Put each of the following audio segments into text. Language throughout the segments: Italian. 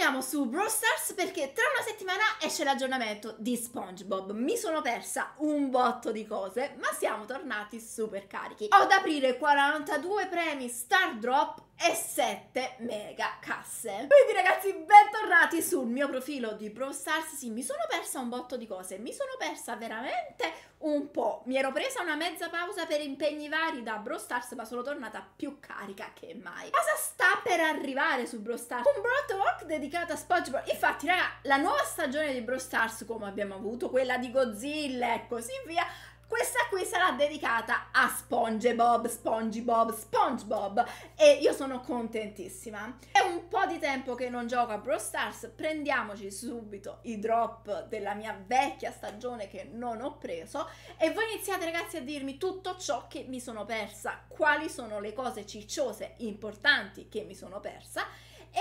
torniamo su Brawl Stars perché tra una settimana esce l'aggiornamento di SpongeBob. Mi sono persa un botto di cose, ma siamo tornati super carichi. Ho da aprire 42 premi Star Drop e 7 mega casse. Quindi ragazzi, bentornati sul mio profilo di Pro Stars. Sì, mi sono persa un botto di cose, mi sono persa veramente un po'. Mi ero presa una mezza pausa per impegni vari da Bro Stars, ma sono tornata più carica che mai. Cosa sta per arrivare su Bro Stars? Un Bro Talk dedicato a SpongeBob. Infatti, raga, la nuova stagione di Bro Stars, come abbiamo avuto, quella di Godzilla e così via, questa qui sarà dedicata a SpongeBob, SpongeBob, SpongeBob e io sono contentissima. È un po' di tempo che non gioco a Brawl Stars, prendiamoci subito i drop della mia vecchia stagione che non ho preso e voi iniziate ragazzi a dirmi tutto ciò che mi sono persa, quali sono le cose cicciose importanti che mi sono persa e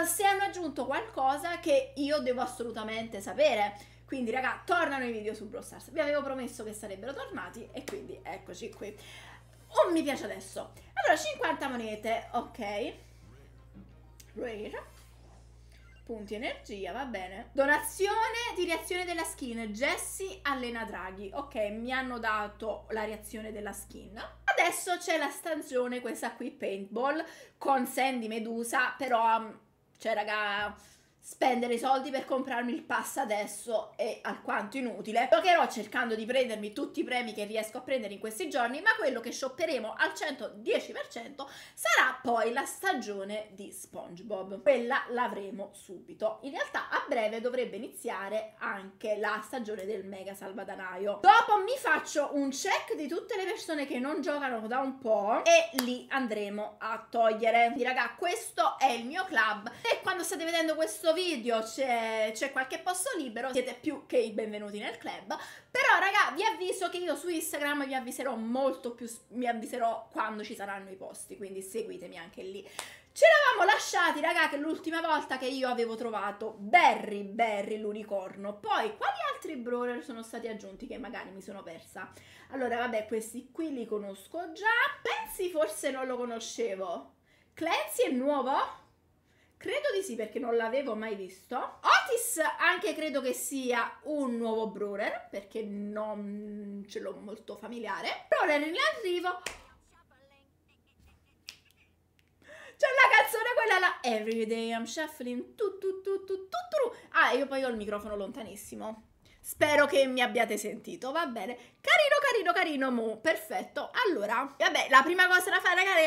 uh, se hanno aggiunto qualcosa che io devo assolutamente sapere quindi raga, tornano i video su Brawl Stars. Vi avevo promesso che sarebbero tornati e quindi eccoci qui. Un oh, mi piace adesso. Allora, 50 monete, ok. Rare. Punti energia, va bene. Donazione di reazione della skin. Jessie Allena Draghi. Ok, mi hanno dato la reazione della skin. Adesso c'è la stagione, questa qui, paintball, con Sandy Medusa, però... Um, cioè, raga spendere i soldi per comprarmi il pass adesso è alquanto inutile. Giocherò cercando di prendermi tutti i premi che riesco a prendere in questi giorni, ma quello che shopperemo al 110% sarà poi la stagione di SpongeBob. Quella l'avremo subito. In realtà a breve dovrebbe iniziare anche la stagione del mega salvadanaio. Dopo mi faccio un check di tutte le persone che non giocano da un po' e li andremo a togliere. Quindi raga, questo è il mio club e quando state vedendo questo video video c'è, c'è qualche posto libero, siete più che i benvenuti nel club. Però raga, vi avviso che io su Instagram vi avviserò molto più, vi avviserò quando ci saranno i posti, quindi seguitemi anche lì. Ce l'avamo lasciati, raga, che l'ultima volta che io avevo trovato Berry Berry l'unicorno. Poi, quali altri brawler sono stati aggiunti che magari mi sono persa? Allora, vabbè, questi qui li conosco già. Pensi forse non lo conoscevo. Clancy è nuovo? Credo di sì perché non l'avevo mai visto. Otis anche credo che sia un nuovo brewer perché non ce l'ho molto familiare. Brewer in arrivo. C'è la canzone quella là. Everyday I'm shuffling. Tu, tu, tu, tu, tu, Ah, io poi ho il microfono lontanissimo. Spero che mi abbiate sentito, va bene. Carino, carino, carino, mo, perfetto. Allora, vabbè, la prima cosa da fare, ragazzi,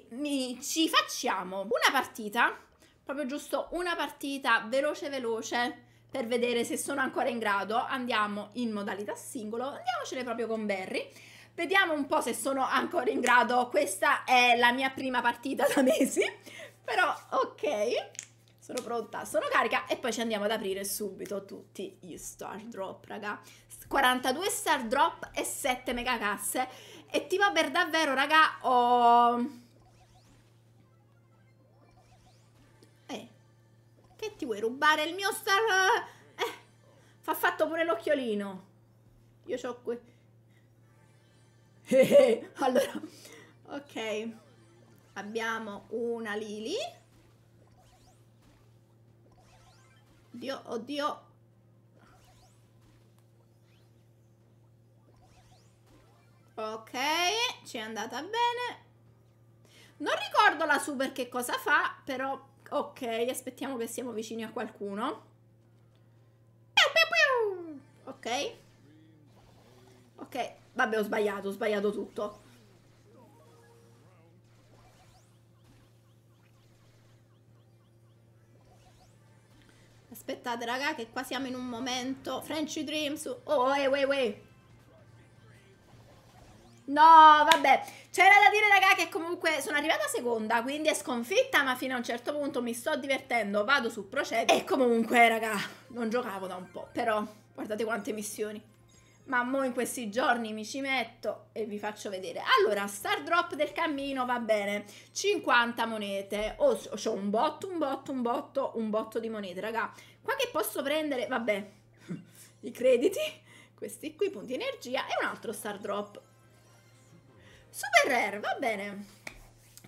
ragazzi mi, ci facciamo una partita proprio giusto una partita veloce veloce per vedere se sono ancora in grado. Andiamo in modalità singolo, andiamocene proprio con Barry. Vediamo un po' se sono ancora in grado. Questa è la mia prima partita da mesi, però ok. Sono pronta, sono carica e poi ci andiamo ad aprire subito tutti gli star drop, raga. 42 star drop e 7 megacasse. E tipo per davvero, raga, ho Che ti vuoi rubare il mio star... Eh, fa fatto pure l'occhiolino. Io c'ho qui... Eh, eh, allora... Ok. Abbiamo una Lily. Oddio, oddio. Ok, ci è andata bene. Non ricordo la super che cosa fa, però Ok, aspettiamo che siamo vicini a qualcuno. Ok. Ok, vabbè ho sbagliato, ho sbagliato tutto. Aspettate raga che qua siamo in un momento Frenchy Dreams Oh, ehi, ehi, ehi No, vabbè, c'era da dire raga che comunque sono arrivata seconda, quindi è sconfitta, ma fino a un certo punto mi sto divertendo, vado su procede e comunque raga, non giocavo da un po', però guardate quante missioni. Ma mo in questi giorni mi ci metto e vi faccio vedere. Allora, star drop del cammino va bene, 50 monete, oh, ho un botto, un botto, un botto, un botto di monete, raga. Qua che posso prendere, vabbè, i crediti, questi qui, punti energia e un altro star drop Super rare, va bene.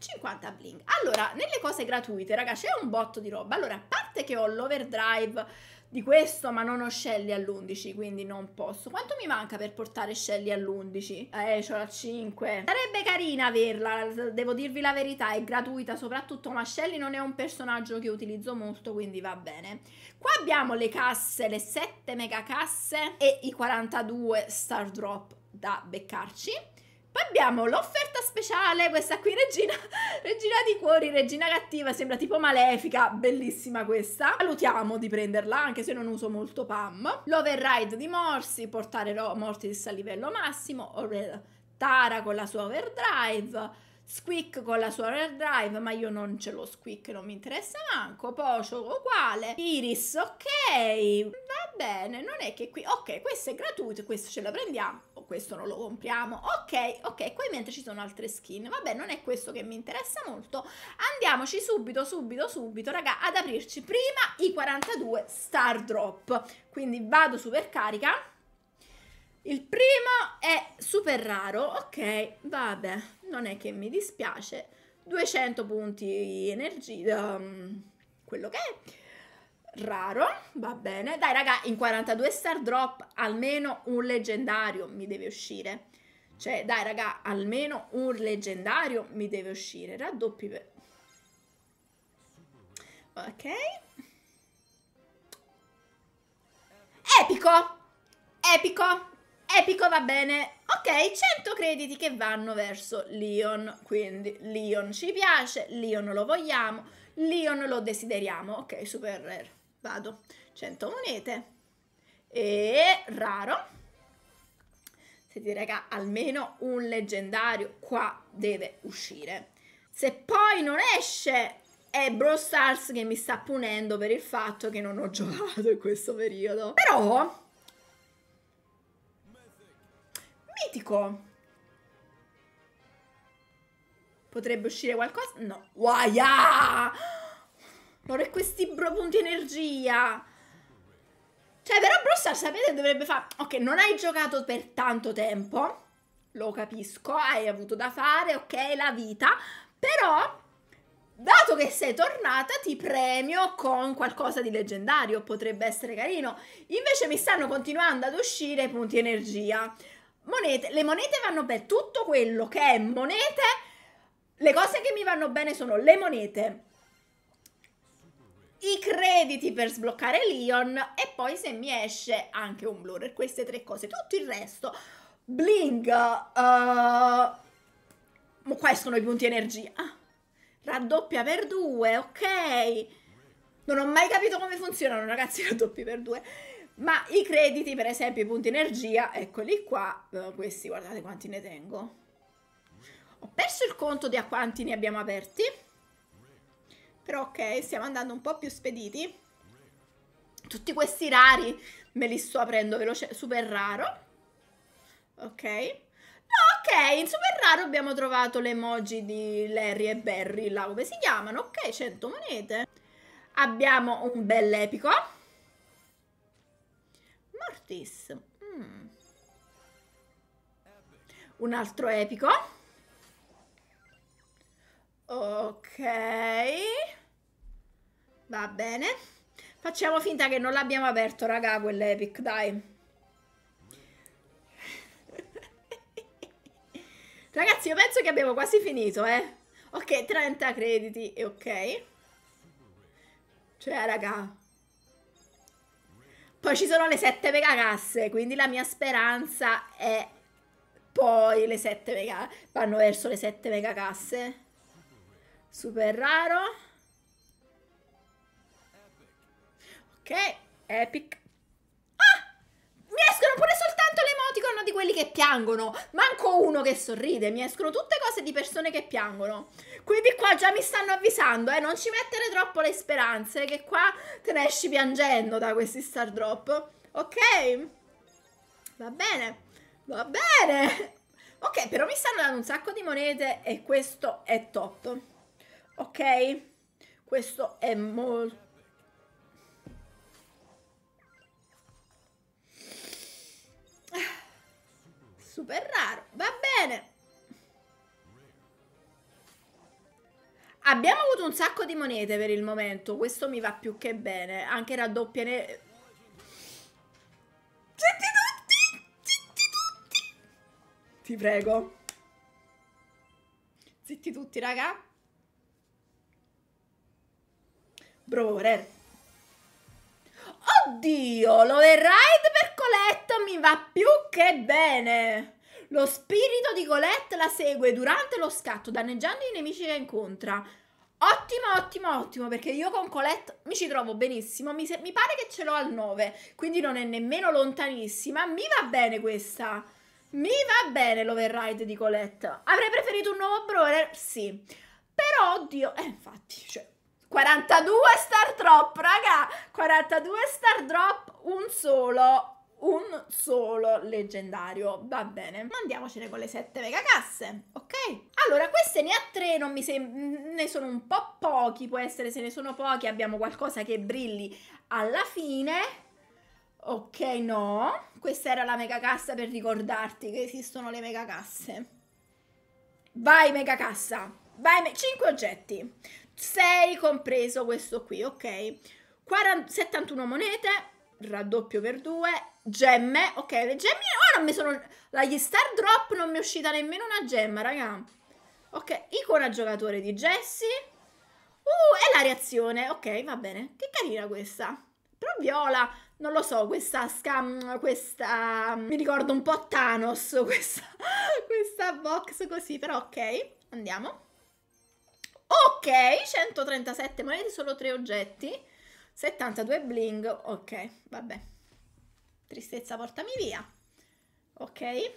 50 bling. Allora, nelle cose gratuite, ragazzi, c'è un botto di roba. Allora, a parte che ho l'overdrive di questo, ma non ho Shelly all'11, quindi non posso. Quanto mi manca per portare Shelly all'11? Eh, ce l'ho al 5. Sarebbe carina averla, devo dirvi la verità, è gratuita soprattutto, ma Shelly non è un personaggio che utilizzo molto, quindi va bene. Qua abbiamo le casse, le 7 mega casse e i 42 star drop da beccarci. Poi abbiamo l'offerta speciale, questa qui, regina, regina di cuori, regina cattiva, sembra tipo malefica, bellissima questa. Valutiamo di prenderla, anche se non uso molto Pam. L'override di Morsi, portare Mortis a livello massimo, Tara con la sua overdrive. Squeak con la sua overdrive, ma io non ce l'ho Squeak, non mi interessa manco. Pocio uguale. Iris, ok. Va bene, non è che qui... Ok, questo è gratuito, questo ce lo prendiamo questo non lo compriamo. Ok, ok, qui mentre ci sono altre skin. Vabbè, non è questo che mi interessa molto. Andiamoci subito, subito, subito, raga, ad aprirci prima i 42 star drop. Quindi vado super carica. Il primo è super raro, ok, vabbè, non è che mi dispiace. 200 punti energia, um, quello che è raro, va bene. Dai raga, in 42 star drop almeno un leggendario mi deve uscire. Cioè, dai raga, almeno un leggendario mi deve uscire. Raddoppi per... Ok. Epico! Epico! Epico va bene. Ok, 100 crediti che vanno verso Leon. Quindi Leon ci piace, Leon lo vogliamo, Leon lo desideriamo. Ok, super rare vado 100 monete e raro senti raga almeno un leggendario qua deve uscire se poi non esce è Brawl Stars che mi sta punendo per il fatto che non ho giocato in questo periodo però mitico potrebbe uscire qualcosa no guaia e questi bro punti energia. Cioè, però Brossard, sapete, dovrebbe fare... Ok, non hai giocato per tanto tempo. Lo capisco, hai avuto da fare, ok, la vita. Però, dato che sei tornata, ti premio con qualcosa di leggendario. Potrebbe essere carino. Invece mi stanno continuando ad uscire punti energia. Monete. Le monete vanno bene. Tutto quello che è monete... Le cose che mi vanno bene sono le monete, i crediti per sbloccare Leon e poi se mi esce anche un blur, queste tre cose, tutto il resto, bling, uh, qua sono i punti energia, ah, raddoppia per due, ok, non ho mai capito come funzionano ragazzi i raddoppi per due, ma i crediti per esempio, i punti energia, eccoli qua, uh, questi guardate quanti ne tengo, ho perso il conto di a quanti ne abbiamo aperti, però ok, stiamo andando un po' più spediti. Tutti questi rari me li sto aprendo veloce, super raro. Ok. No, ok, in super raro abbiamo trovato le emoji di Larry e Barry, là come si chiamano. Ok, 100 monete. Abbiamo un bel epico. Mortis. Mm. Un altro epico. Ok. Va bene. Facciamo finta che non l'abbiamo aperto, raga, quell'epic, dai. Ragazzi, io penso che abbiamo quasi finito, eh. Ok, 30 crediti, e ok. Cioè, raga. Poi ci sono le 7 megacasse, quindi la mia speranza è poi le 7 mega... vanno verso le 7 megagasse. Super raro. Ok, epic. Ah! Mi escono pure soltanto le emoticon di quelli che piangono. Manco uno che sorride. Mi escono tutte cose di persone che piangono. Quindi qua già mi stanno avvisando, eh. Non ci mettere troppo le speranze, che qua te ne esci piangendo da questi star drop. Ok? Va bene. Va bene. Ok, però mi stanno dando un sacco di monete e questo è top. Ok? Questo è molto super raro, va bene. Abbiamo avuto un sacco di monete per il momento, questo mi va più che bene, anche raddoppia ne... Senti tutti! Zitti tutti! Ti prego. Zitti tutti, raga. Brorer. Oddio, l'override per Colette mi va più che bene. Lo spirito di Colette la segue durante lo scatto, danneggiando i nemici che incontra. Ottimo, ottimo, ottimo, perché io con Colette mi ci trovo benissimo, mi, mi pare che ce l'ho al 9, quindi non è nemmeno lontanissima, mi va bene questa. Mi va bene l'override di Colette. Avrei preferito un nuovo brawler? Sì. Però, oddio, eh, infatti, cioè, 42 star drop, raga! 42 star drop, un solo un solo leggendario, va bene. Ma andiamocene con le sette megacasse, ok? Allora, queste ne ha tre, non mi sembra, ne sono un po' pochi, può essere se ne sono pochi abbiamo qualcosa che brilli alla fine. Ok, no. Questa era la megacassa per ricordarti che esistono le megacasse. Vai megacassa, vai, me 5 oggetti, 6 compreso questo qui, ok? 40, 71 monete, raddoppio per due, gemme, ok, le gemme, oh non mi sono, dagli star drop non mi è uscita nemmeno una gemma, raga, ok, icona giocatore di Jessie, uh, e la reazione, ok, va bene, che carina questa, però viola, non lo so, questa scam, questa, mi ricordo un po' Thanos, questa, questa box così, però ok, andiamo, ok, 137 monete, solo tre oggetti, 72 bling, ok, vabbè. Tristezza portami via. Ok.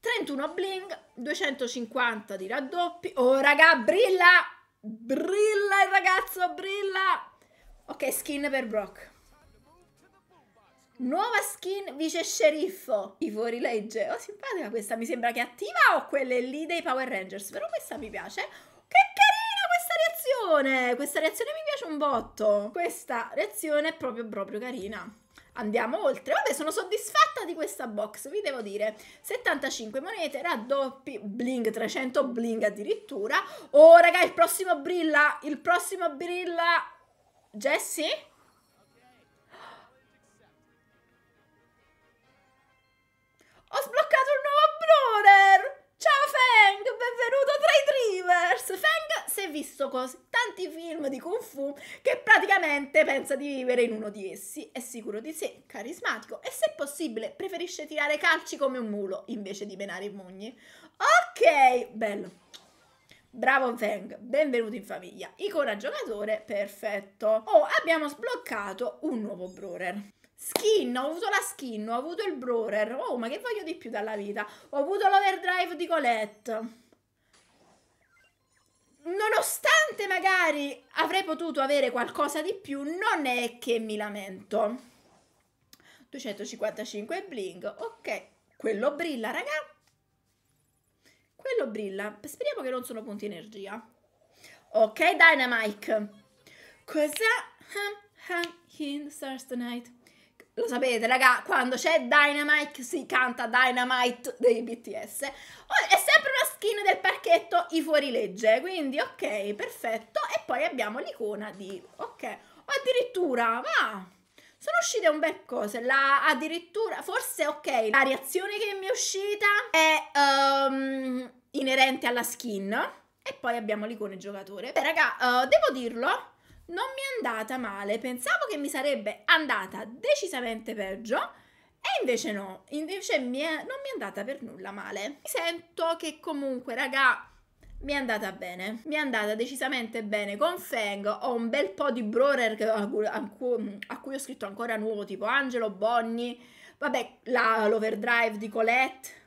31 bling, 250 di raddoppi. Oh raga, brilla! Brilla il ragazzo, brilla! Ok, skin per Brock. Nuova skin vice sceriffo, i fuorilegge. Oh, simpatica questa, mi sembra che attiva o quelle lì dei Power Rangers, però questa mi piace reazione, questa reazione mi piace un botto. Questa reazione è proprio proprio carina. Andiamo oltre. Vabbè, sono soddisfatta di questa box, vi devo dire. 75 monete, raddoppi, bling 300, bling addirittura. Oh, raga, il prossimo brilla, il prossimo brilla... Jessie? Ho sbloccato un nuovo brawler! Ciao Feng, benvenuto tra i Dreamers! Feng sei visto così tanti film di Kung Fu che praticamente pensa di vivere in uno di essi. È sicuro di sé, carismatico e se possibile preferisce tirare calci come un mulo invece di menare i mugni. Ok, bello. Bravo Feng, benvenuto in famiglia. Icona giocatore, perfetto. Oh, abbiamo sbloccato un nuovo brawler. Skin, ho avuto la skin, ho avuto il brawler. Oh, ma che voglio di più dalla vita? Ho avuto l'overdrive di Colette. Nonostante nonostante magari avrei potuto avere qualcosa di più, non è che mi lamento. 255 bling, ok, quello brilla, raga. Quello brilla. Speriamo che non sono punti energia. Ok, Dynamite. Cosa? In Stars Tonight. Lo sapete, raga, quando c'è Dynamite si canta Dynamite dei BTS. Oh, è sempre una skin del pacchetto i fuorilegge, quindi ok, perfetto, e poi abbiamo l'icona di, ok, o addirittura, ma sono uscite un bel cose, la, addirittura, forse ok, la reazione che mi è uscita è um, inerente alla skin, e poi abbiamo l'icona giocatore. Beh raga, uh, devo dirlo, non mi è andata male, pensavo che mi sarebbe andata decisamente peggio, e invece no, invece mi è, non mi è andata per nulla male. Mi sento che comunque, raga, mi è andata bene. Mi è andata decisamente bene con Feng. Ho un bel po' di brawler a, cui, a cui ho scritto ancora nuovo, tipo Angelo, Bonnie, vabbè, l'overdrive di Colette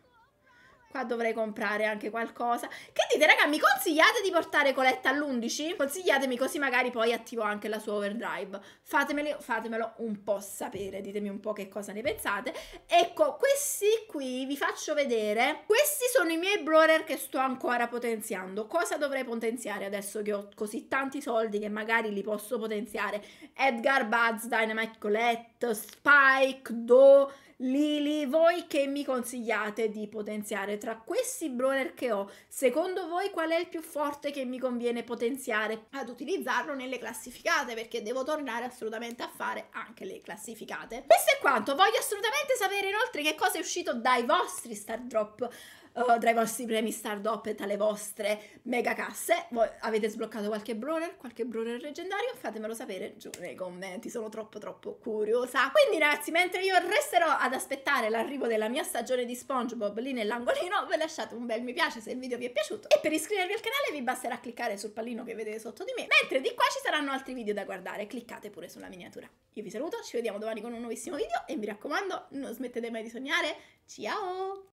Qua dovrei comprare anche qualcosa. Che dite, raga, mi consigliate di portare Coletta all'11? Consigliatemi così magari poi attivo anche la sua overdrive. Fatemelo, fatemelo un po' sapere, ditemi un po' che cosa ne pensate. Ecco, questi qui vi faccio vedere. Questi sono i miei brawler che sto ancora potenziando. Cosa dovrei potenziare adesso che ho così tanti soldi che magari li posso potenziare? Edgar, Buzz, Dynamite, Colette, Spike, Doe Lili, voi che mi consigliate di potenziare tra questi brawler che ho? Secondo voi qual è il più forte che mi conviene potenziare ad utilizzarlo nelle classificate? Perché devo tornare assolutamente a fare anche le classificate. Questo è quanto, voglio assolutamente sapere inoltre che cosa è uscito dai vostri star drop Oh, tra i vostri premi Startup e tra le vostre mega casse. Voi avete sbloccato qualche brawler, qualche brawler leggendario? Fatemelo sapere giù nei commenti, sono troppo troppo curiosa. Quindi ragazzi, mentre io resterò ad aspettare l'arrivo della mia stagione di SpongeBob lì nell'angolino, vi lasciate un bel mi piace se il video vi è piaciuto e per iscrivervi al canale vi basterà cliccare sul pallino che vedete sotto di me, mentre di qua ci saranno altri video da guardare, cliccate pure sulla miniatura. Io vi saluto, ci vediamo domani con un nuovissimo video e mi raccomando non smettete mai di sognare, ciao!